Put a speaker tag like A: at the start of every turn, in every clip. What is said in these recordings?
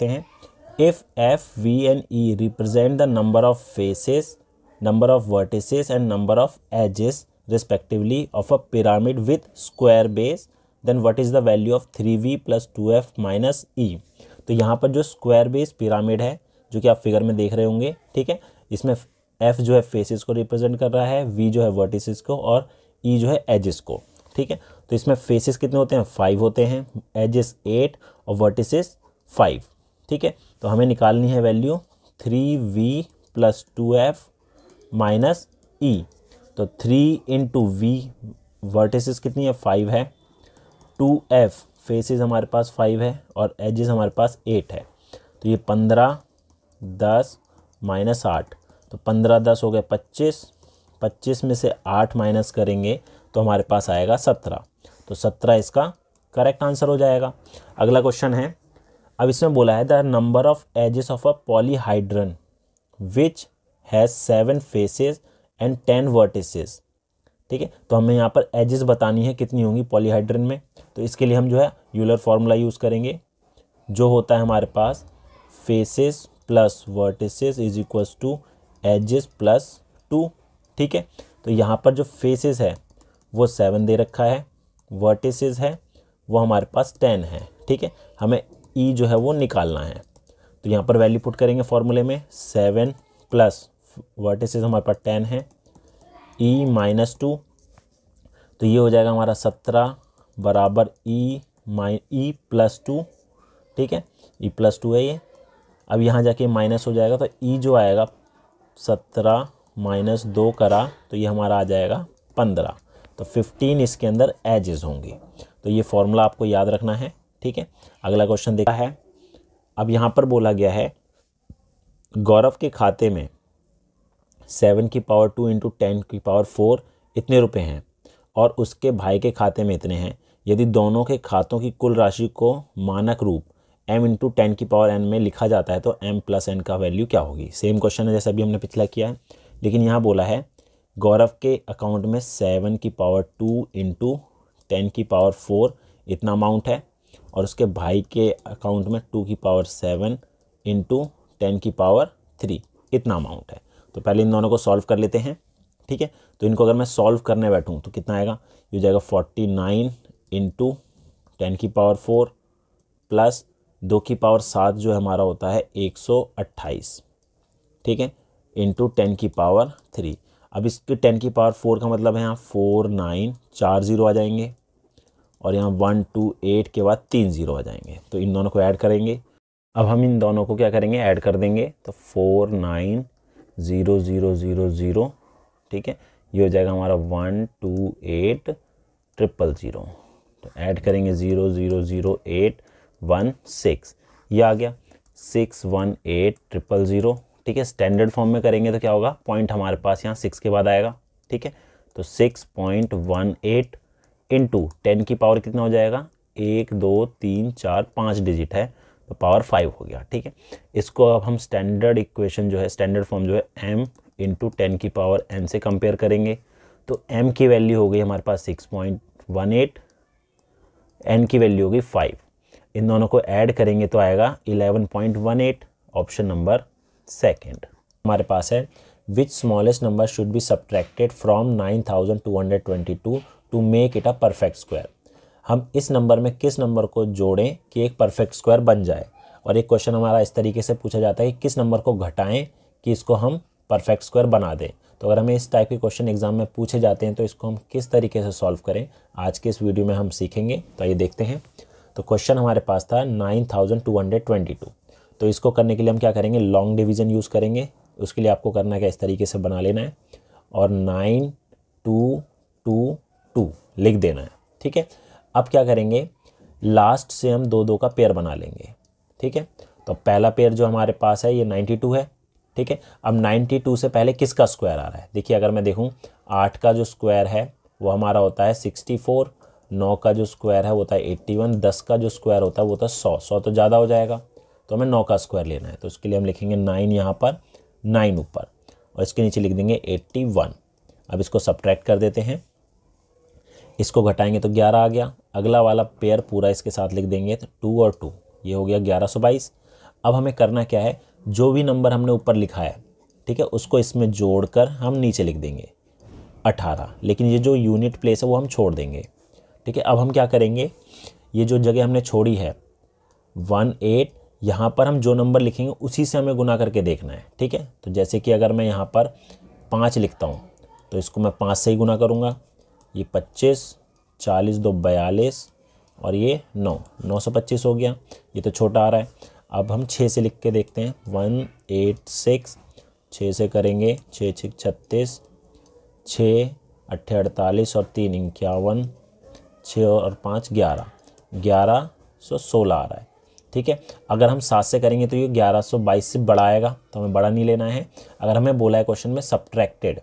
A: सकते हैं if F V and E represent the number of faces number of vertices and number of edges respectively of a pyramid with square base then what is the value of three V plus two F minus E तो यहाँ पर जो square base pyramid है जो कि आप figure में देख रहे होंगे ठीक है इसमें एफ जो है फेसेस को रिप्रेजेंट कर रहा है वी जो है वर्टिसेस को और ई e जो है एजेस को ठीक है तो इसमें फेसेस कितने होते हैं फाइव होते हैं एजेस एट और वर्टिसेस फाइव ठीक है तो हमें निकालनी है value three V plus two F minus E तो थ्री इंटू वी वर्टिसेस कितनी है फाइव है टू एफ फेसेस हमारे पास फाइव है और एजेस हमारे पास एट है तो ये पंद्रह दस माइनस आठ तो पंद्रह दस हो गए पच्चीस पच्चीस में से आठ माइनस करेंगे तो हमारे पास आएगा सत्रह तो सत्रह इसका करेक्ट आंसर हो जाएगा अगला क्वेश्चन है अब इसमें बोला है the number of edges of a polyhedron which has seven faces and ten vertices ठीक है तो हमें यहाँ पर एजेस बतानी है कितनी होंगी पॉलीहाइड्रन में तो इसके लिए हम जो है यूलर फार्मूला यूज़ करेंगे जो होता है हमारे पास faces plus vertices is equals to edges plus two ठीक है तो यहाँ पर जो फेसेस है वो सेवन दे रखा है वर्टिसेस है वो हमारे पास टेन है ठीक है हमें ई e जो है वो निकालना है तो यहाँ पर वैल्यू पुट करेंगे फॉर्मूले में सेवन प्लस वर्टिसेस हमारे पास टेन है ई माइनस टू तो ये हो जाएगा हमारा सत्रह बराबर ई माइ ई प्लस टू ठीक है ई प्लस टू है ये अब यहाँ जाके माइनस हो जाएगा तो ई e जो आएगा सत्रह माइनस दो करा तो ये हमारा आ जाएगा पंद्रह तो फिफ्टीन इसके अंदर एजेस होंगे तो ये फॉर्मूला आपको याद रखना है ठीक है अगला क्वेश्चन देखा है अब यहाँ पर बोला गया है गौरव के खाते में सेवन की पावर टू इंटू टेन की पावर फोर इतने रुपए हैं और उसके भाई के खाते में इतने हैं यदि दोनों के खातों की कुल राशि को मानक रूप एम इंटू टेन की पावर एन में लिखा जाता है तो एम प्लस एन का वैल्यू क्या होगी सेम क्वेश्चन है जैसा अभी हमने पिछला किया है लेकिन यहाँ बोला है गौरव के अकाउंट में सेवन की पावर टू इंटू टेन की पावर फोर इतना अमाउंट है और उसके भाई के अकाउंट में टू की पावर सेवन इंटू टेन की पावर थ्री इतना अमाउंट है तो पहले इन दोनों को सॉल्व कर लेते हैं ठीक है तो इनको अगर मैं सॉल्व करने बैठूँ तो कितना आएगा ये हो जाएगा फोर्टी नाइन इंटू टेन की पावर फोर प्लस दो की पावर सात जो हमारा होता है एक सौ अट्ठाईस ठीक है इंटू टेन की पावर थ्री अब इसके टेन की पावर फोर का मतलब है यहाँ फोर नाइन चार जीरो आ जाएंगे और यहाँ वन टू एट के बाद तीन ज़ीरो आ जाएंगे तो इन दोनों को ऐड करेंगे अब हम इन दोनों को क्या करेंगे ऐड कर देंगे तो four nine zero zero zero zero ठीक है ये हो जाएगा हमारा one two eight triple zero तो ऐड करेंगे zero zero zero eight one six ये आ गया six one eight triple zero ठीक है स्टैंडर्ड फॉर्म में करेंगे तो क्या होगा पॉइंट हमारे पास यहाँ सिक्स के बाद आएगा ठीक है तो six point one eight into ten की पावर कितना हो जाएगा एक दो तीन चार पाँच डिजिट है तो पावर फाइव हो गया ठीक है इसको अब हम स्टैंडर्ड इक्वेशन जो है स्टैंडर्ड फॉर्म जो है एम इन टू टेन की पावर एन से कंपेयर करेंगे तो एम की वैल्यू हो गई हमारे पास six point one eight N की वैल्यू होगी फाइव इन दोनों को ऐड करेंगे तो आएगा eleven point one eight option number second हमारे पास है which smallest number should be subtracted from nine thousand two hundred twenty two to make it a perfect square हम इस नंबर में किस नंबर को जोड़ें कि एक परफेक्ट स्क्वायर बन जाए और एक क्वेश्चन हमारा इस तरीके से पूछा जाता है कि किस नंबर को घटाएं कि इसको हम परफेक्ट स्क्वायर बना दें तो अगर हमें इस टाइप के क्वेश्चन एग्जाम में पूछे जाते हैं तो इसको हम किस तरीके से सॉल्व करें आज के इस वीडियो में हम सीखेंगे तो ये देखते हैं तो क्वेश्चन हमारे पास था nine thousand two hundred twenty two तो इसको करने के लिए हम क्या करेंगे लॉन्ग डिवीजन यूज़ करेंगे उसके लिए आपको करना क्या इस तरीके से बना लेना है और नाइन टू टू टू लिख देना है ठीक है अब क्या करेंगे लास्ट से हम दो दो का पेयर बना लेंगे ठीक है तो पहला पेयर जो हमारे पास है ये नाइन्टी टू है ठीक है अब नाइन्टी टू से पहले किसका स्क्वायर आ रहा है देखिए अगर मैं देखूँ आठ का जो स्क्वायर है वो हमारा होता है सिक्सटी फोर नौ का जो स्क्वायर है वो होता है एट्टी वन दस का जो स्क्वायर होता है वो होता है सौ सौ तो ज़्यादा हो जाएगा तो हमें नौ का स्क्वायर लेना है तो उसके लिए हम लिखेंगे नाइन यहाँ पर नाइन ऊपर और इसके नीचे लिख देंगे एट्टी वन अब इसको सब्ट्रैक्ट कर देते हैं इसको घटाएंगे तो ग्यारह आ गया अगला वाला पेयर पूरा इसके साथ लिख देंगे तो टू और टू ये हो गया ग्यारह सौ बाईस अब हमें करना क्या है जो भी नंबर हमने ऊपर लिखा है ठीक है उसको इसमें जोड़कर हम नीचे लिख देंगे अठारह लेकिन ये जो यूनिट प्लेस है वो हम छोड़ देंगे ठीक है अब हम क्या करेंगे ये जो जगह हमने छोड़ी है वन एट यहाँ पर हम जो नंबर लिखेंगे उसी से हमें गुना करके देखना है ठीक है तो जैसे कि अगर मैं यहाँ पर पाँच लिखता हूँ तो इसको मैं पाँच से ही गुना करूँगा ये पच्चीस चालीस दो बयालीस और ये नौ नौ सौ पच्चीस हो गया ये तो छोटा आ रहा है अब हम छः से लिख के देखते हैं वन एट सिक्स छः से करेंगे छः छः छत्तीस छः अट्ठे अड़तालीस और तीन इक्यावन छः और पाँच ग्यारह ग्यारह सौ सोलह आ रहा है ठीक है अगर हम सात से करेंगे तो ये ग्यारह सौ बाईस से बढ़ाएगा तो हमें बड़ा नहीं लेना है अगर हमें बोला है क्वेश्चन में सब्ट्रैक्टेड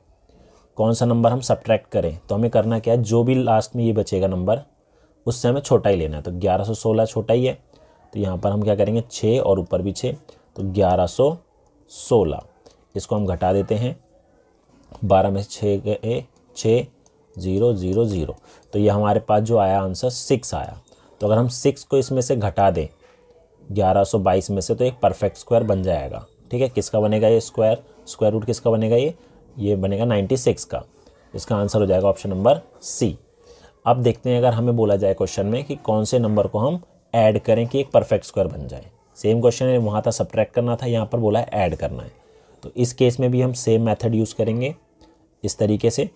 A: कौन सा नंबर हम सब्ट्रैक्ट करें तो हमें करना क्या है जो भी लास्ट में ये बचेगा नंबर उससे हमें छोटा ही लेना है तो ग्यारह सौ सोलह छोटा ही है तो यहाँ पर हम क्या करेंगे छः और ऊपर भी छः तो ग्यारह सौ सोलह इसको हम घटा देते हैं बारह में छः गए छः ज़ीरो ज़ीरो ज़ीरो तो ये हमारे पास जो आया आंसर सिक्स आया तो अगर हम सिक्स को इसमें से घटा दें ग्यारह सौ बाईस में से तो एक परफेक्ट स्क्वायर बन जाएगा ठीक है किसका बनेगा ये स्क्वायर स्क्वायर रूट किसका बनेगा ये ये बनेगा 96 का इसका आंसर हो जाएगा ऑप्शन नंबर सी अब देखते हैं अगर हमें बोला जाए क्वेश्चन में कि कौन से नंबर को हम ऐड करें कि एक परफेक्ट स्क्वायर बन जाए सेम क्वेश्चन है वहाँ था सब्ट्रैक्ट करना था यहाँ पर बोला है ऐड करना है तो इस केस में भी हम सेम मेथड यूज़ करेंगे इस तरीके से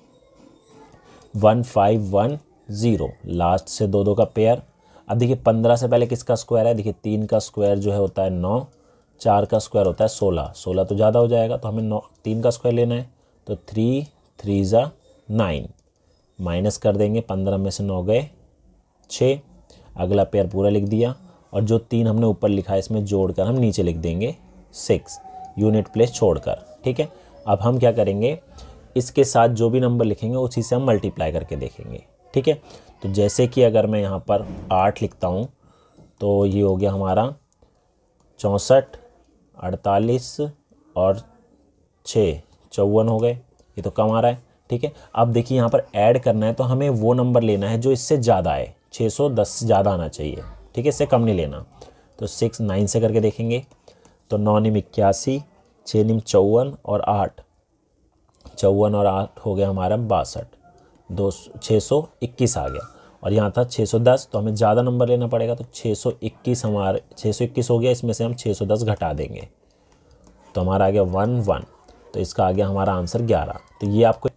A: one five one zero last से दो दो का पेयर अब देखिए पंद्रह से पहले किसका स्क्वायर है देखिए तीन का स्क्वायर जो है होता है नौ चार का स्क्वायर होता है सोलह सोलह तो ज़्यादा हो जाएगा तो हमें नौ तीन का स्क्वायर लेना है तो थ्री थ्री ज़ा नाइन माइनस कर देंगे पंद्रह में से नौ गए छः अगला पेयर पूरा लिख दिया और जो तीन हमने ऊपर लिखा है इसमें जोड़कर हम नीचे लिख देंगे सिक्स यूनिट प्लेस छोड़कर ठीक है अब हम क्या करेंगे इसके साथ जो भी नंबर लिखेंगे उसी से हम मल्टीप्लाई करके देखेंगे ठीक है तो जैसे कि अगर मैं यहाँ पर आठ लिखता हूँ तो ये हो गया हमारा चौंसठ अड़तालीस और छः चौवन हो गए ये तो कम आ रहा है ठीक है अब देखिए यहाँ पर ऐड करना है तो हमें वो नंबर लेना है जो इससे ज़्यादा आए 610 से ज़्यादा आना चाहिए ठीक है इससे कम नहीं लेना तो सिक्स नाइन से करके देखेंगे तो नौ निम इक्यासी छः निम चौवन और आठ चौवन और आठ हो गया हमारा बासठ दो छः सौ इक्कीस आ गया और यहाँ था 610 तो हमें ज़्यादा नंबर लेना पड़ेगा तो 621 हमारे 621 हो गया इसमें से हम 610 घटा देंगे तो हमारा आ गया वन वन तो इसका आ गया हमारा आंसर ग्यारह तो ये आपको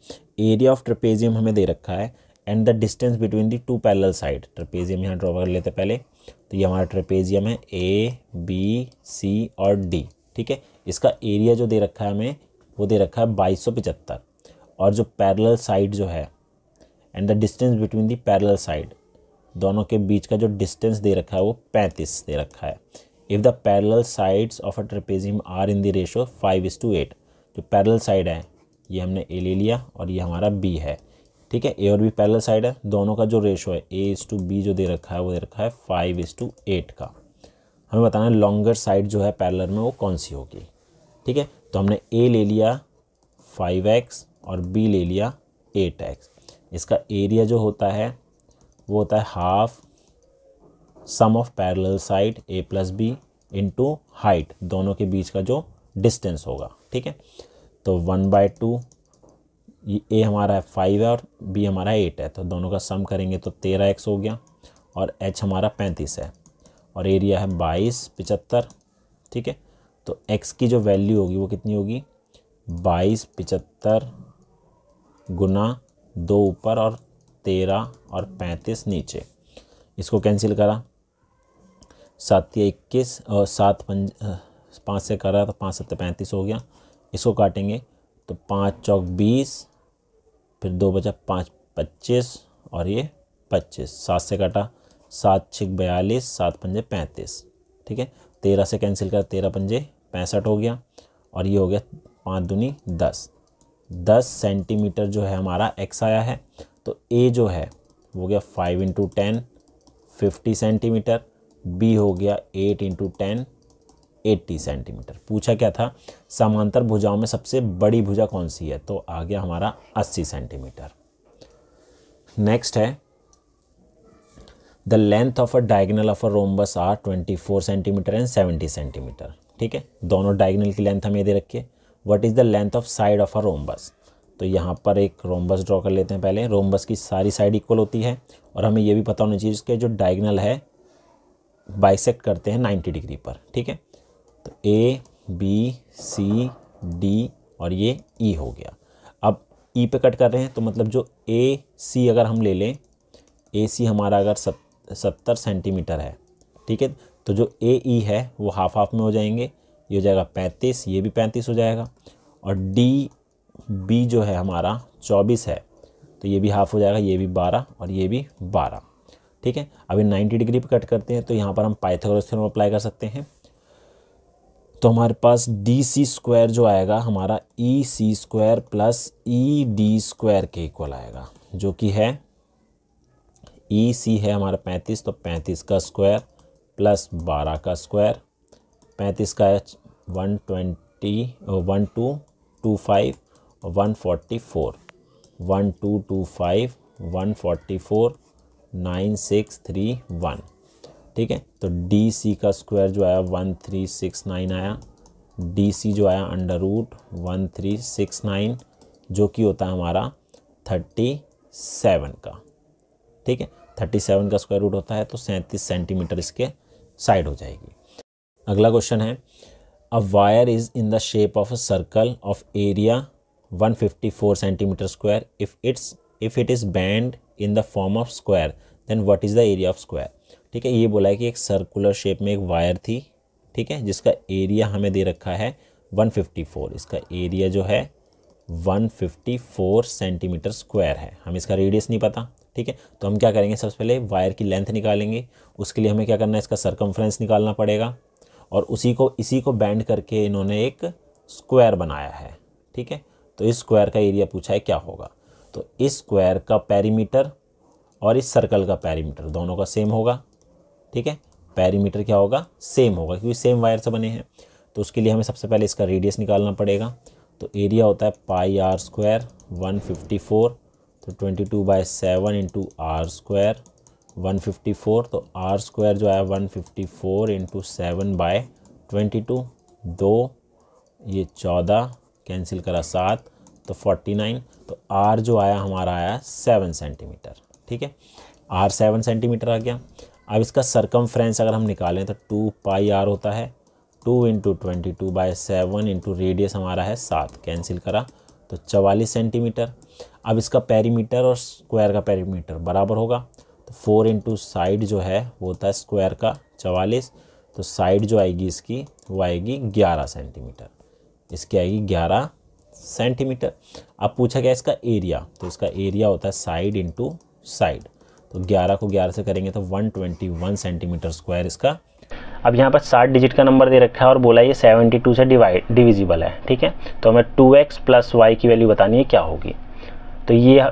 A: एरिया ऑफ ट्रपेजियम हमें दे रखा है and the distance between the two parallel side trapezium यहाँ ड्रॉ कर लेते पहले तो ये हमारा ट्रपेजियम है ए बी सी और डी ठीक है इसका एरिया जो दे रखा है हमें वो दे रखा है बाईस और जो पैरल साइड जो है and the distance between the parallel side दोनों के बीच का जो डिस्टेंस दे रखा है वो पैंतीस दे रखा है if the parallel sides of a trapezium are in the ratio five is to eight जो पैरल साइड है ये हमने ए ले लिया और ये हमारा बी है ठीक है ए और बी पैरल साइड है दोनों का जो रेशो है ए इज़ टू बी जो दे रखा है वो दे रखा है फाइव इज़ टू एट का हमें बताना है लॉन्गर साइड जो है पैरलर में वो कौन सी होगी ठीक है तो हमने ए ले लिया फाइव एक्स और बी ले लिया एट एक्स इसका एरिया जो होता है वो होता है half sum of parallel side A plus B into height दोनों के बीच का जो डिस्टेंस होगा ठीक है तो वन बाई टू ए हमारा है फाइव है और बी हमारा एट है तो दोनों का सम करेंगे तो तेरह एक्स हो गया और एच हमारा पैंतीस है और एरिया है बाईस पिचत्तर ठीक है तो एक्स की जो वैल्यू होगी वो कितनी होगी बाईस पिचत्तर गुना दो ऊपर और तेरह और पैंतीस नीचे इसको कैंसिल करा सात या इक्कीस और सात पाँच से करा तो पाँच सत्तर पैंतीस हो गया इसको काटेंगे तो पाँच चौक बीस फिर दो बचा पाँच पच्चीस और ये पच्चीस सात से काटा सात छः बयालीस सात पंजे पैंतीस ठीक है तेरह से कैंसिल कर तेरह पंजे पैंसठ हो गया और ये हो गया पाँच दूनी दस दस सेंटीमीटर जो है हमारा एक्स आया है तो ए जो है हो गया five into ten fifty centimetre B हो गया eight into ten eighty centimetre पूछा क्या था समांतर भुजाओं में सबसे बड़ी भुजा कौन सी है तो आ गया हमारा अस्सी सेंटीमीटर नेक्स्ट है the length of a diagonal of a rhombus are four centimetre and seventy centimetre ठीक है दोनों डायगनल की लेंथ हमें दे रखिए what is the length of side of a rhombus तो यहाँ पर एक रोमबस ड्रॉ कर लेते हैं पहले रोमबस की सारी साइड इक्वल होती है और हमें यह भी पता होना चाहिए इसके जो डायगनल है बाइसेक्ट करते हैं 90 डिग्री पर ठीक है तो ए बी सी डी और ये ई e हो गया अब ई e पे कट कर रहे हैं तो मतलब जो ए सी अगर हम ले लें ए सी हमारा अगर सत, सत्तर सेंटीमीटर है ठीक है तो जो ए ई e है वो हाफ हाफ में हो जाएंगे ये हो जाएगा पैंतीस ये भी पैंतीस हो जाएगा और डी बी जो है हमारा चौबीस है तो ये भी हाफ हो जाएगा ये भी बारह और ये भी बारह ठीक है अभी नाइन्टी डिग्री पर कट करते हैं तो यहाँ पर हम पाइथागोरस थ्योरम अप्लाई कर सकते हैं तो हमारे पास डी सी स्क्वायर जो आएगा हमारा E C square plus E D square के इक्वल आएगा जो कि है ई e सी है हमारा पैंतीस तो पैंतीस का स्क्वायर प्लस बारह का स्क्वायर पैंतीस का H one twenty one two two five one forty four one two two five one forty four nine six three one ठीक है तो डी सी का स्क्वायर जो आया वन थ्री सिक्स नाइन आया डी सी जो आया under root one three six nine जो कि होता है हमारा थर्टी सेवन का ठीक है थर्टी सेवन का स्क्वायर रूट होता है तो सैंतीस सेंटीमीटर इसके साइड हो जाएगी अगला क्वेश्चन है a wire is in the shape of a circle of area 154 centimetre square if it's if it is bend in the form of square then what is the area of square ठीक है ये बोला है कि एक circular shape में एक wire थी ठीक है जिसका एरिया हमें दे रखा है 154 इसका एरिया जो है 154 सेंटीमीटर स्क्वायर है हम इसका रेडियस नहीं पता ठीक है तो हम क्या करेंगे सबसे पहले वायर की लेंथ निकालेंगे उसके लिए हमें क्या करना है इसका सरकमफ्रेंस निकालना पड़ेगा और उसी को इसी को बैंड करके इन्होंने एक स्क्वायर बनाया है ठीक है तो इस स्क्वायर का एरिया पूछा है क्या होगा तो इस स्क्वायर का पैरीमीटर और इस सर्कल का पैरीमीटर दोनों का सेम होगा ठीक है पैरीमीटर क्या होगा सेम होगा क्योंकि सेम वायर से बने हैं तो उसके लिए हमें सबसे पहले इसका रेडियस निकालना पड़ेगा तो एरिया होता है pi r square one fifty four तो twenty two by seven into r square one fifty four तो आर स्क्वायर जो है one fifty four into seven by twenty two दो ये चौदह कैंसिल करा सात तो फोर्टी नाइन तो आर जो आया हमारा आया सेवन सेंटीमीटर ठीक है आर सेवन सेंटीमीटर आ गया अब इसका सरकम अगर हम निकालें तो टू पाई आर होता है two into twenty two by seven into radius हमारा है सात कैंसिल करा तो चवालीस सेंटीमीटर अब इसका पेरीमीटर और स्क्वायर का पेरीमीटर बराबर होगा तो फोर इंटू साइड जो है वो होता है स्क्वायर का चवालीस तो साइड जो आएगी इसकी वो आएगी ग्यारह सेंटीमीटर इसकी आएगी ग्यारह सेंटीमीटर अब पूछा गया इसका एरिया तो इसका एरिया होता है साइड इंटू साइड तो 11 को 11 से करेंगे तो 121 सेंटीमीटर स्क्वायर इसका अब यहाँ पर सात डिजिट का नंबर दे रखा है और बोला ये 72 से डिवाइड डिविजिबल है ठीक है तो हमें 2x एक्स प्लस वाई की वैल्यू बतानी है क्या होगी तो ये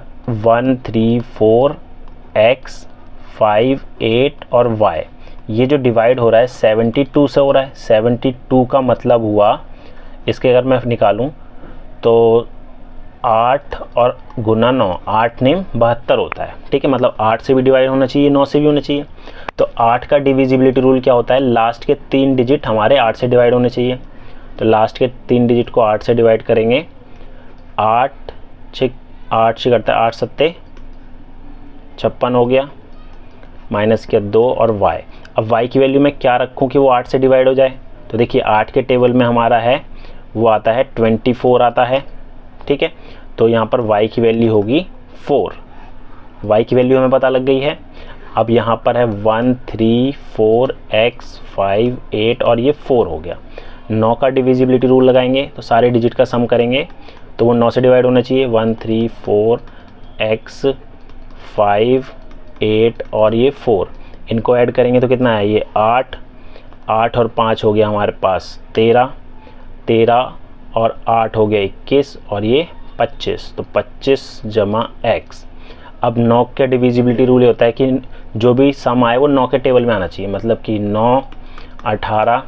A: one three four x five eight और वाई ये जो डिवाइड हो रहा है 72 से हो रहा है 72 का मतलब हुआ इसके अगर मैं निकालूँ तो आठ और गुना नौ आठ नेम बहत्तर होता है ठीक है मतलब आठ से भी डिवाइड होना चाहिए नौ से भी होना चाहिए तो आठ का डिविजिबिलिटी रूल क्या होता है लास्ट के तीन डिजिट हमारे आठ से डिवाइड होने चाहिए तो लास्ट के तीन डिजिट को आठ से डिवाइड करेंगे आठ छ आठ से करता है आठ सत्ते छप्पन हो गया माइनस किया दो और वाई अब वाई की वैल्यू मैं क्या रखूँ कि वो आठ से डिवाइड हो जाए तो देखिए आठ के टेबल में हमारा है वो आता है ट्वेंटी फोर आता है ठीक है तो यहाँ पर y की वैल्यू होगी फोर y की वैल्यू हमें पता लग गई है अब यहाँ पर है one three four x five eight और ये फोर हो गया नौ का डिविजिबिलिटी रूल लगाएंगे तो सारे डिजिट का सम करेंगे तो वो नौ से डिवाइड होना चाहिए one three four x five eight और ये फोर इनको ऐड करेंगे तो कितना है ये आठ आठ और पाँच हो गया हमारे पास तेरह तेरह और आठ हो गया इक्कीस और ये पच्चीस तो पच्चीस जमा एक्स अब नौ के डिविजिबिलिटी रूल ये होता है कि जो भी सम आए वो नौ के टेबल में आना चाहिए मतलब कि नौ अठारह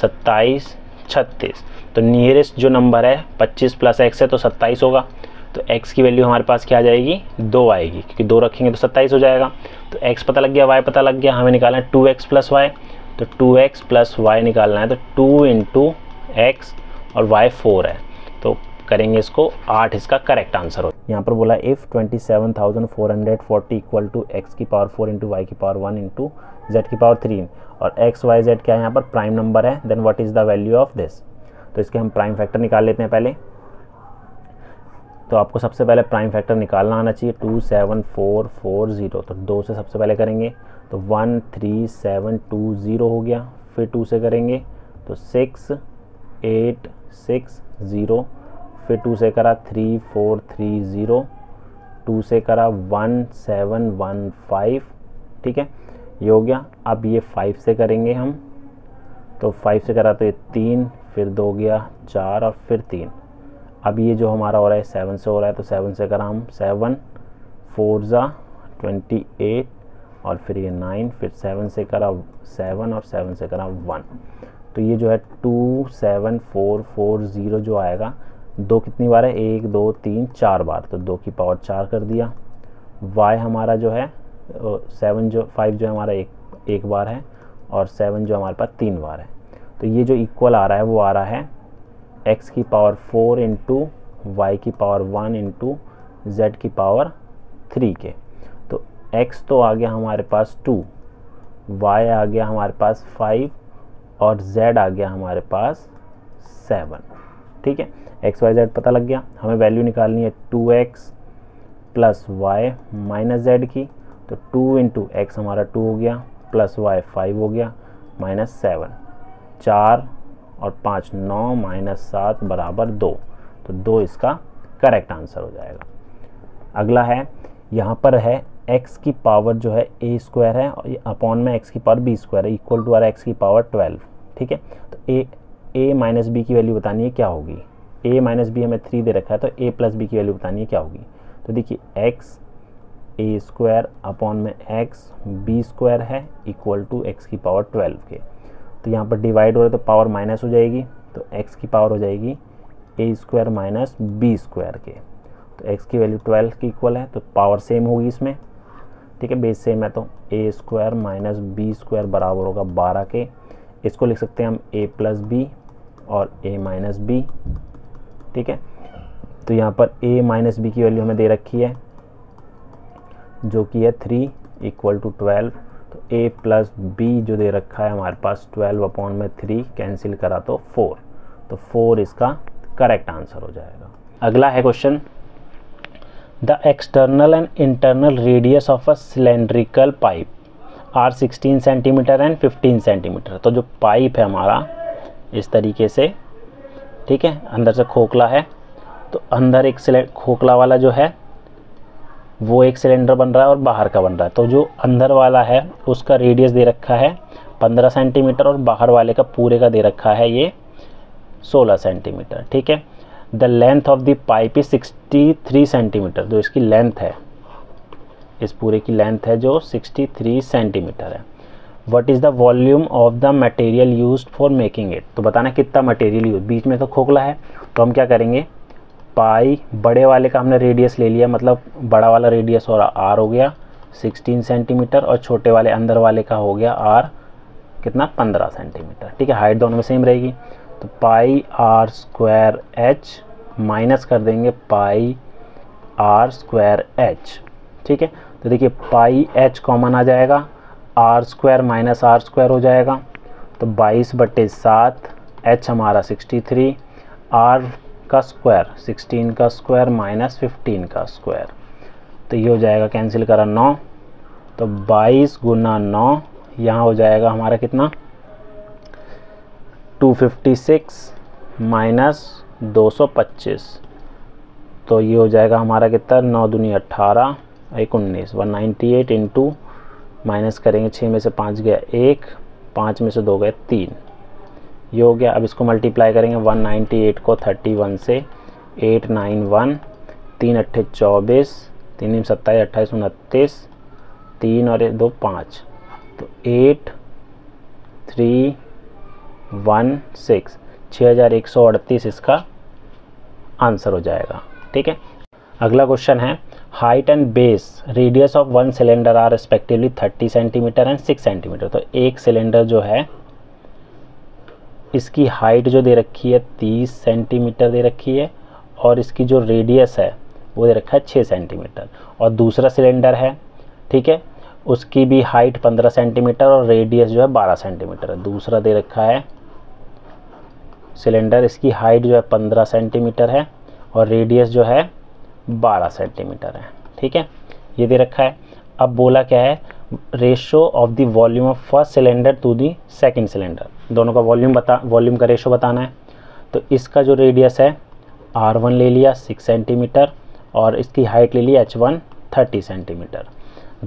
A: सत्ताईस छत्तीस तो नियरेस्ट जो नंबर है पच्चीस प्लस एक्स है तो सत्ताईस होगा तो x की वैल्यू हमारे पास क्या आ जाएगी दो आएगी क्योंकि दो रखेंगे तो सत्ताईस हो जाएगा तो x पता लग गया y पता लग गया हमें निकालना है टू एक्स प्लस वाई तो टू एक्स प्लस वाई निकालना है तो टू इंटू एक्स और वाई फोर है तो करेंगे इसको आठ इसका करेक्ट आंसर हो यहाँ पर बोला if twenty seven thousand four hundred forty equal to x की पावर फोर इंटू वाई की पावर वन इंटू जेड की पावर थ्री और एक्स वाई जेड क्या है यहाँ पर प्राइम नंबर है then what is the value of this तो इसके हम प्राइम फैक्टर निकाल लेते हैं पहले तो आपको सबसे पहले प्राइम फैक्टर निकालना आना चाहिए two seven four four zero तो दो से सबसे पहले करेंगे तो one three seven two zero हो गया फिर टू से करेंगे तो सिक्स एट सिक्स ज़ीरो फिर टू से करा three four three zero two से करा वन सेवन वन फाइव ठीक है ये हो गया अब ये फाइव से करेंगे हम तो फाइव से करा तो ये तीन फिर दो गया चार और फिर तीन अब ये जो हमारा हो रहा है सेवन से हो रहा है तो सेवन से करा हम सेवन फोर ज़ा ट्वेंटी एट और फिर ये नाइन फिर सेवन से करा सेवन और सेवन से करा वन तो ये जो है two seven four four zero जो आएगा दो कितनी बार है एक दो तीन चार बार तो दो की पावर चार कर दिया वाई हमारा जो है सेवन जो फाइव जो है हमारा एक एक बार है और सेवन जो हमारे पास तीन बार है तो ये जो इक्वल आ रहा है वो आ रहा है एक्स की पावर फोर इंटू वाई की पावर वन इंटू जेड की पावर थ्री के तो एक्स तो आ गया हमारे पास टू वाई आ गया हमारे पास फाइव और z आ गया हमारे पास सेवन ठीक है एक्स वाई जेड पता लग गया हमें वैल्यू निकालनी है two x plus y minus z की तो टू इंटू एक्स हमारा टू हो गया प्लस वाई फाइव हो गया माइनस सेवन चार और पाँच नौ माइनस सात बराबर दो तो दो इसका करेक्ट आंसर हो जाएगा अगला है यहाँ पर है एक्स की पावर जो है ए स्क्वायर है और अपॉन में एक्स की पावर बी स्क्वायर है इक्वल टू आर एक्स की पावर ट्वेल्व ठीक है तो ए ए माइनस बी की वैल्यू बतानी है क्या होगी ए माइनस बी हमें थ्री दे रखा है तो ए प्लस बी की वैल्यू बतानी है क्या होगी तो देखिए एक्स ए स्क्वायर अपॉन में एक्स बी स्क्वायर है इक्वल टू एक्स की पावर ट्वेल्व के तो यहाँ पर डिवाइड हो रहा है तो पावर माइनस हो जाएगी तो एक्स की पावर हो जाएगी a square minus b square के तो एक्स की वैल्यू ट्वेल्व की इक्वल है तो पावर सेम होगी इसमें ठीक है बेस सेम है तो a square minus b square बराबर होगा बारह के इसको लिख सकते हैं हम ए प्लस बी और ए माइनस बी ठीक है तो यहाँ पर ए माइनस बी की वैल्यू हमें दे रखी है जो कि है थ्री इक्वल टू ट्वेल्व तो ए प्लस बी जो दे रखा है हमारे पास ट्वेल्व अपॉन में थ्री कैंसिल करा तो फोर तो फोर इसका करेक्ट आंसर हो जाएगा अगला है question the external and internal radius of a cylindrical pipe are 16 centimetre and 15 centimetre तो जो पाइप है हमारा इस तरीके से ठीक है अंदर से खोखला है तो अंदर एक सिलेंड खोखला वाला जो है वो एक सिलेंडर बन रहा है और बाहर का बन रहा है तो जो अंदर वाला है उसका रेडियस दे रखा है 15 सेंटीमीटर और बाहर वाले का पूरे का दे रखा है ये 16 सेंटीमीटर ठीक है the length of the pipe is 63 centimetre जो इसकी लेंथ है इस पूरे की लेंथ है जो 63 सेंटीमीटर है what is the volume of the material use for making it तो बताना कितना मटेरियल यूज बीच में तो खोखला है तो हम क्या करेंगे पाई बड़े वाले का हमने रेडियस ले लिया मतलब बड़ा वाला रेडियस और आर हो गया 16 सेंटीमीटर और छोटे वाले अंदर वाले का हो गया आर कितना 15 सेंटीमीटर ठीक है हाइट दोनों में सेम रहेगी तो pi r square h minus कर देंगे पाई आर स्क्वायर एच ठीक है तो देखिए पाई एच कॉमन आ जाएगा r square minus r square हो जाएगा तो बाईस बटे सात एच हमारा सिक्सटी थ्री आर का स्क्वायर सिक्सटीन का स्क्वायर माइनस फिफ्टीन का स्क्वायर तो ये हो जाएगा कैंसिल करा नौ तो बाईस गुना नौ यहाँ हो जाएगा हमारा कितना 256 माइनस 225 तो ये हो जाएगा हमारा कितना नौ दूनी अट्ठारह एक उन्नीस one ninety eight into minus करेंगे छः में से पाँच गया एक पाँच में से दो गए तीन ये हो गया अब इसको मल्टीप्लाई करेंगे वन एट को थर्टी वन से एट नाइन वन तीन अट्ठे चौबीस तीन सत्ताईस अट्ठाईस उनतीस तीन और दो पाँच तो एट थ्री वन सिक्स छः हज़ार एक सौ अड़तीस इसका आंसर हो जाएगा ठीक है अगला क्वेश्चन है height and base radius of one cylinder are respectively thirty centimetre and six centimetre तो एक सिलेंडर जो है इसकी हाइट जो दे रखी है तीस सेंटीमीटर दे रखी है और इसकी जो रेडियस है वो दे रखा है छः सेंटीमीटर और दूसरा सिलेंडर है ठीक है उसकी भी हाइट 15 सेंटीमीटर और रेडियस जो है 12 सेंटीमीटर है दूसरा दे रखा है सिलेंडर इसकी हाइट जो है 15 सेंटीमीटर है और रेडियस जो है 12 सेंटीमीटर है ठीक है ये दे रखा है अब बोला क्या है ratio of the volume of first cylinder to the second cylinder दोनों का वॉल्यूम बता वॉल्यूम का रेशो बताना है तो इसका जो रेडियस है आर वन ले लिया सिक्स सेंटीमीटर और इसकी हाइट ले ली एच वन थर्टी सेंटीमीटर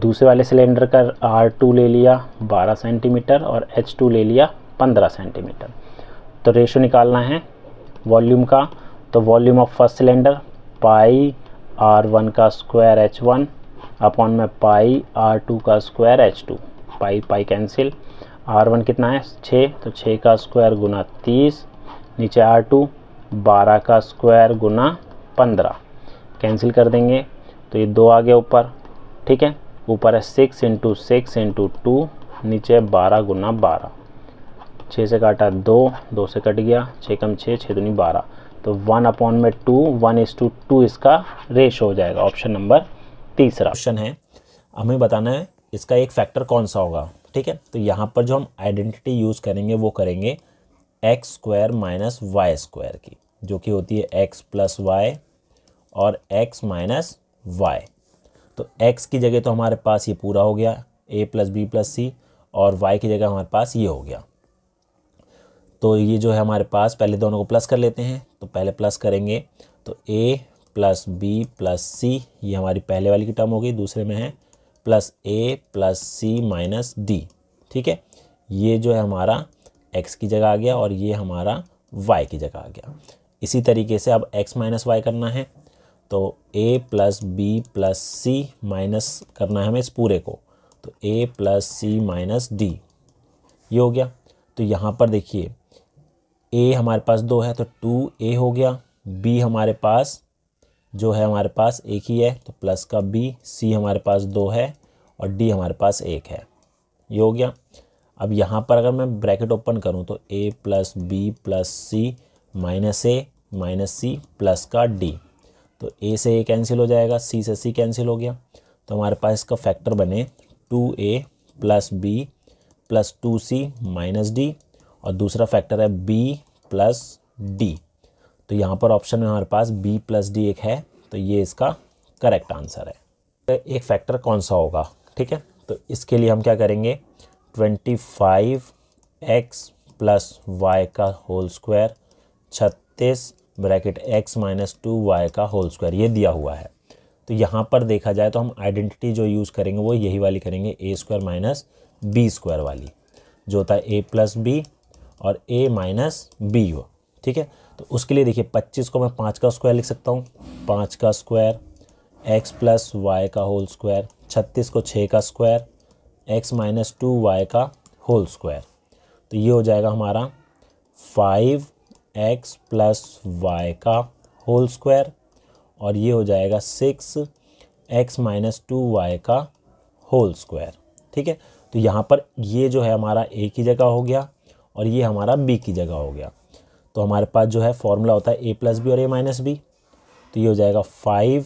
A: दूसरे वाले सिलेंडर का आर टू ले लिया 12 सेंटीमीटर और एच टू ले लिया 15 सेंटीमीटर तो रेशो निकालना है वॉल्यूम का तो volume of first cylinder pi r one का स्क्वायर एच वन अपॉन में पाई आर टू का square h two pi pi cancel r one कितना है छः तो छः का स्क्वायर गुना तीस नीचे आर टू बारह का स्क्वायर गुना पंद्रह कैंसिल कर देंगे तो ये दो आ गया ऊपर ठीक है ऊपर है six into six into two नीचे है बारह गुना बारह छः से काटा दो दो से कट गया छः कम छः छः दूनी बारह तो वन अपॉन में two one is to two इसका रेश हो जाएगा ऑप्शन नंबर तीसरा ऑप्शन है हमें बताना है इसका एक फैक्टर कौन सा होगा ठीक है तो यहाँ पर जो हम आइडेंटिटी यूज़ करेंगे वो करेंगे x square minus y square की जो कि होती है एक्स प्लस वाई और एक्स माइनस वाई तो एक्स की जगह तो हमारे पास ये पूरा हो गया a plus b plus c और वाई की जगह हमारे पास ये हो गया तो ये जो है हमारे पास पहले दोनों को प्लस कर लेते हैं तो पहले प्लस करेंगे तो a plus b plus c ये हमारी पहले वाली की टर्म हो गई दूसरे में है plus a plus c minus d ठीक है ये जो है हमारा एक्स की जगह आ गया और ये हमारा वाई की जगह आ गया इसी तरीके से अब एक्स माइनस वाई करना है तो a plus b plus c minus करना है हमें इस पूरे को तो a plus c minus d ये हो गया तो यहाँ पर देखिए ए हमारे पास दो है तो टू ए हो गया बी हमारे पास जो है हमारे पास एक ही है तो प्लस का बी सी हमारे पास दो है और डी हमारे पास एक है ये हो गया अब यहाँ पर अगर मैं ब्रैकेट ओपन करूँ तो a plus b plus c minus a minus c plus का डी तो ए से ए कैंसिल हो जाएगा सी से सी कैंसिल हो गया तो हमारे पास इसका फैक्टर बने two a plus b plus two c minus d और दूसरा फैक्टर है बी प्लस डी तो यहाँ पर ऑप्शन में हमारे पास बी प्लस डी एक है तो ये इसका करेक्ट आंसर है तो एक फैक्टर कौन सा होगा ठीक है तो इसके लिए हम क्या करेंगे twenty five x plus y का होल स्क्वायर छत्तीस bracket x minus two y का होल स्क्वायर ये दिया हुआ है तो यहाँ पर देखा जाए तो हम आइडेंटिटी जो यूज़ करेंगे वो यही वाली करेंगे a square minus b square वाली जो होता है ए प्लस बी और ए माइनस बी हो ठीक है तो उसके लिए देखिए पच्चीस को मैं पाँच का स्क्वायर लिख सकता हूँ पाँच का स्क्वायर एक्स प्लस वाई का होल स्क्वायर छत्तीस को छः का square x minus two y का होल स्क्वायर तो ये हो जाएगा हमारा फाइव एक्स प्लस वाई का होल स्क्वायर और ये हो जाएगा six x minus two y का होल स्क्वायर ठीक है तो यहाँ पर ये जो है हमारा ए की जगह हो गया और ये हमारा बी की जगह हो गया तो हमारे पास जो है फॉर्मूला होता है ए प्लस बी और ए माइनस बी तो ये हो जाएगा five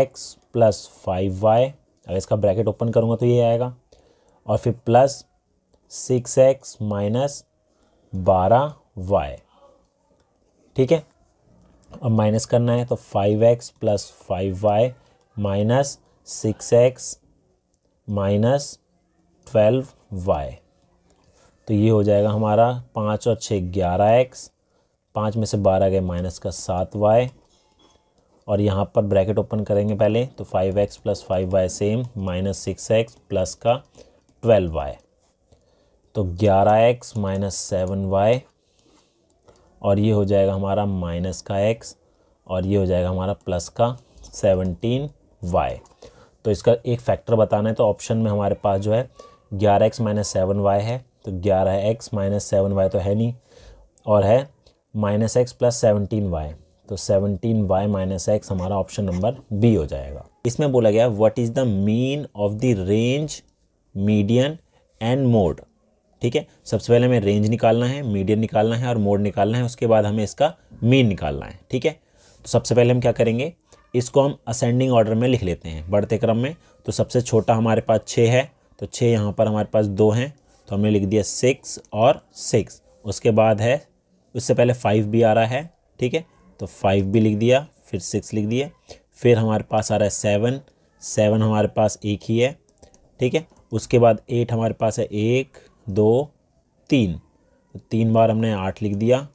A: x plus five y अगर इसका ब्रैकेट ओपन करूँगा तो ये आएगा और फिर प्लस सिक्स एक्स माइनस बारह वाई ठीक है अब माइनस करना है तो five x plus five y minus six x minus twelve y तो ये हो जाएगा हमारा पाँच और छः ग्यारह एक्स पाँच में से बारह गए माइनस का सात वाई और यहाँ पर ब्रैकेट ओपन करेंगे पहले तो five x plus five y same minus six x plus का ट्वेल्व वाई तो ग्यारह एक्स माइनस सेवन वाई और ये हो जाएगा हमारा माइनस का एक्स और ये हो जाएगा हमारा प्लस का सेवनटीन वाई तो इसका एक फैक्टर बताना है तो ऑप्शन में हमारे पास जो है ग्यारह एक्स माइनस सेवन वाई है तो ग्यारह एक्स माइनस सेवन वाई तो है नहीं और है minus x plus seventeen y तो सेवनटीन वाई माइनस एक्स हमारा ऑप्शन नंबर बी हो जाएगा इसमें बोला गया what is the mean of the range median and mode ठीक है सबसे पहले हमें रेंज निकालना है मीडियम निकालना है और मोड निकालना है उसके बाद हमें इसका मीन निकालना है ठीक है तो सबसे पहले हम क्या करेंगे इसको हम असेंडिंग ऑर्डर में लिख लेते हैं बढ़ते क्रम में तो सबसे छोटा हमारे पास छः है तो छः यहाँ पर हमारे पास दो हैं तो हमने लिख दिया सिक्स और सिक्स उसके बाद है उससे पहले फाइव भी आ रहा है ठीक है तो फाइव भी लिख दिया फिर सिक्स लिख दिया फिर हमारे पास आ रहा है सेवन सेवन हमारे पास एक ही है ठीक है उसके बाद एट हमारे पास है एक दो तीन तो तीन बार हमने आठ लिख दिया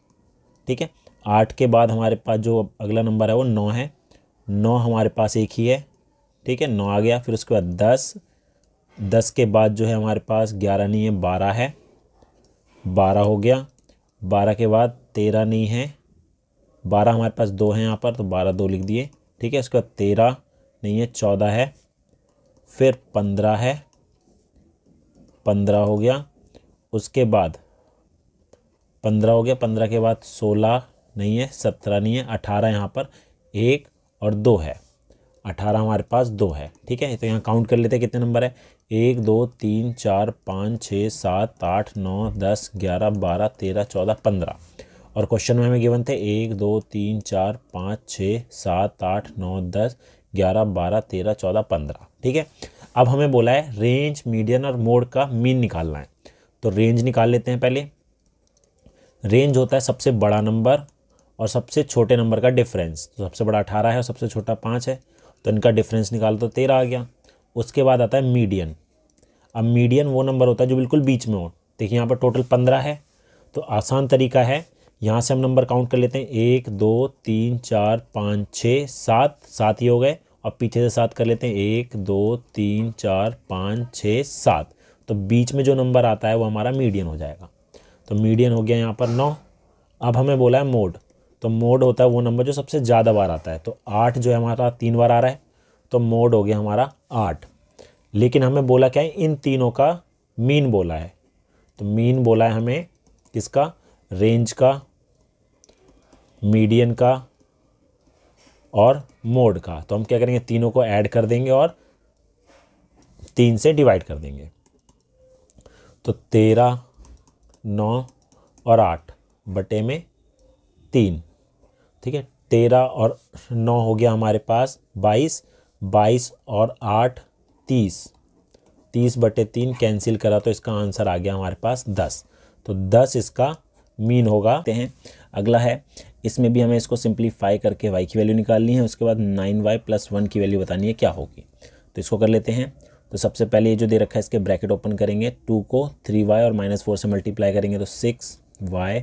A: ठीक है आठ के बाद हमारे पास जो अगला नंबर है वो नौ है नौ हमारे पास एक ही है ठीक है नौ आ गया फिर उसके बाद दस दस के बाद जो है हमारे पास ग्यारह नहीं है बारह है बारह हो गया बारह के बाद तेरह नहीं है बारह हमारे पास दो हैं यहाँ पर तो बारह दो लिख दिए ठीक है उसके बाद तेरह नहीं है चौदह है फिर पंद्रह है पंद्रह हो गया उसके बाद पंद्रह हो गया पंद्रह के बाद सोलह नहीं है सत्रह नहीं है अठारह यहाँ पर एक और दो है अठारह हमारे पास दो है ठीक है तो यहाँ काउंट कर लेते हैं कितने नंबर है एक दो तीन चार पाँच छः सात आठ नौ दस ग्यारह बारह तेरह चौदह पंद्रह और क्वेश्चन में हमें गिवन थे एक दो तीन चार पाँच छः सात आठ नौ दस ग्यारह बारह तेरह चौदह पंद्रह ठीक है अब हमें बोला है रेंज मीडियन और मोड का मीन निकालना है तो रेंज निकाल लेते हैं पहले रेंज होता है सबसे बड़ा नंबर और सबसे छोटे नंबर का डिफरेंस तो सबसे बड़ा अठारह है और सबसे छोटा पाँच है तो इनका डिफरेंस निकाल तो तेरह आ गया उसके बाद आता है मीडियन अब मीडियन वो नंबर होता है जो बिल्कुल बीच में हो देखिए यहाँ पर टोटल पंद्रह है तो आसान तरीका है यहाँ से हम नंबर काउंट कर लेते हैं एक दो तीन चार पाँच छः सात सात ही हो गए और पीछे से सात कर लेते हैं एक दो तीन चार पाँच छः सात तो बीच में जो नंबर आता है वो हमारा मीडियन हो जाएगा तो मीडियन हो गया यहाँ पर नौ अब हमें बोला है मोड तो मोड होता है वो नंबर जो सबसे ज़्यादा बार आता है तो आठ जो है हमारा तीन बार आ रहा है तो मोड हो गया हमारा आठ लेकिन हमें बोला क्या है इन तीनों का मीन बोला है तो मीन बोला है हमें किसका रेंज का मीडियन का और मोड का तो हम क्या करेंगे तीनों को ऐड कर देंगे और तीन से डिवाइड कर देंगे तो तेरह नौ और आठ बटे में तीन ठीक है तेरह और नौ हो गया हमारे पास बाईस बाईस और आठ तीस तीस बटे तीन कैंसिल करा तो इसका आंसर आ गया हमारे पास दस तो दस इसका मीन होगा ते हैं अगला है इसमें भी हमें इसको सिंप्लीफाई करके वाई की वैल्यू निकालनी है उसके बाद नाइन वाई प्लस वन की वैल्यू बतानी है क्या होगी तो इसको कर लेते हैं तो सबसे पहले ये जो दे रखा है इसके ब्रैकेट ओपन करेंगे टू को थ्री वाई और माइनस फोर से मल्टीप्लाई करेंगे तो six Y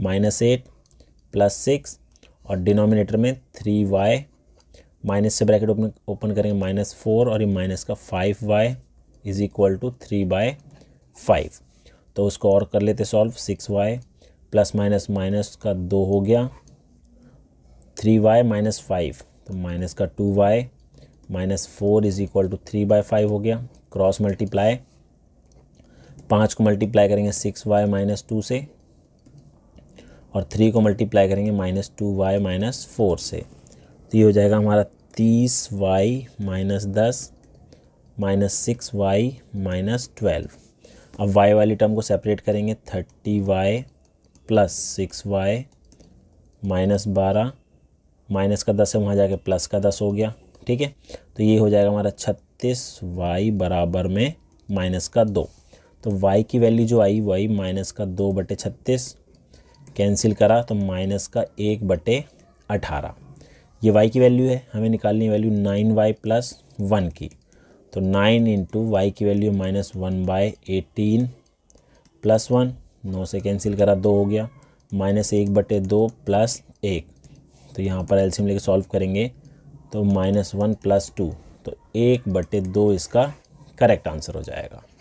A: minus eight plus six और डिनोमिनेटर में थ्री वाई माइनस से ब्रैकेट ओपन ओपन करेंगे माइनस फोर और ये माइनस का five y is equal to three by five तो उसको और कर लेते solve six y plus minus minus का दो हो गया थ्री वाई माइनस फाइव तो माइनस का two Y minus four is equal to three by five हो गया क्रॉस मल्टीप्लाई पाँच को मल्टीप्लाई करेंगे सिक्स वाई माइनस टू से और थ्री को मल्टीप्लाई करेंगे minus two Y minus four से तो ये हो जाएगा हमारा तीस वाई माइनस दस minus six Y minus twelve अब वाई वाली टर्म को सेपरेट करेंगे thirty Y plus six Y minus बारह माइनस का दस है वहाँ जाके प्लस का दस हो गया ठीक है तो ये हो जाएगा हमारा छत्तीस वाई बराबर में माइनस का दो तो वाई की वैल्यू जो आई वाई माइनस का दो बटे छत्तीस कैंसिल करा तो माइनस का एक बटे अठारह ये वाई की वैल्यू है हमें निकालनी value nine Y plus one की तो नाइन इंटू वाई की value minus one by eighteen plus one नौ से कैंसिल करा दो हो गया माइनस एक बटे दो प्लस एक तो यहाँ पर एल्सियम लेके सॉल्व करेंगे तो माइनस वन प्लस टू तो एक बटे दो इसका करेक्ट आंसर हो जाएगा